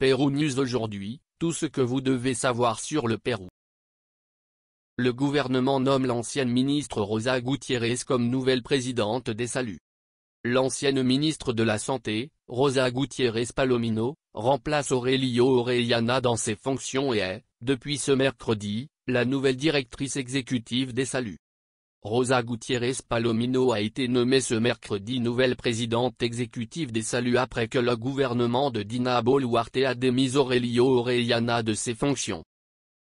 Pérou News aujourd'hui, tout ce que vous devez savoir sur le Pérou. Le gouvernement nomme l'ancienne ministre Rosa Gutiérrez comme nouvelle présidente des Saluts. L'ancienne ministre de la Santé, Rosa Gutiérrez Palomino, remplace Aurelio Orellana dans ses fonctions et est, depuis ce mercredi, la nouvelle directrice exécutive des Saluts. Rosa Gutiérrez Palomino a été nommée ce mercredi nouvelle présidente exécutive des Saluts après que le gouvernement de Dina Boluarte a démis Aurelio Orellana de ses fonctions.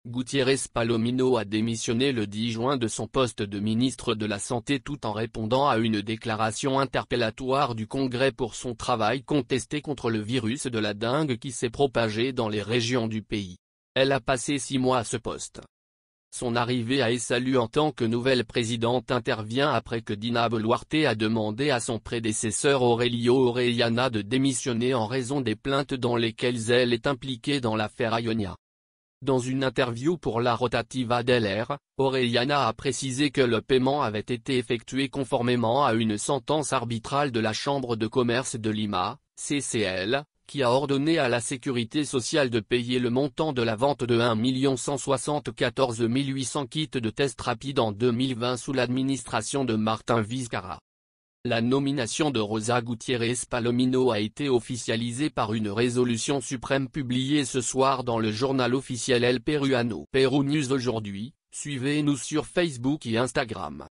Gutiérrez Palomino a démissionné le 10 juin de son poste de ministre de la Santé tout en répondant à une déclaration interpellatoire du Congrès pour son travail contesté contre le virus de la dengue qui s'est propagé dans les régions du pays. Elle a passé six mois à ce poste. Son arrivée à Essalu en tant que nouvelle présidente intervient après que Dina Boluarte a demandé à son prédécesseur Aurelio Orellana de démissionner en raison des plaintes dans lesquelles elle est impliquée dans l'affaire Ionia. Dans une interview pour la Rotativa del Aureliana a précisé que le paiement avait été effectué conformément à une sentence arbitrale de la Chambre de commerce de Lima, CCL, qui a ordonné à la Sécurité sociale de payer le montant de la vente de 1 174 800 kits de tests rapides en 2020 sous l'administration de Martin Vizcarra. La nomination de Rosa Gutiérrez Palomino a été officialisée par une résolution suprême publiée ce soir dans le journal officiel El Peruano. Peru News aujourd'hui, suivez-nous sur Facebook et Instagram.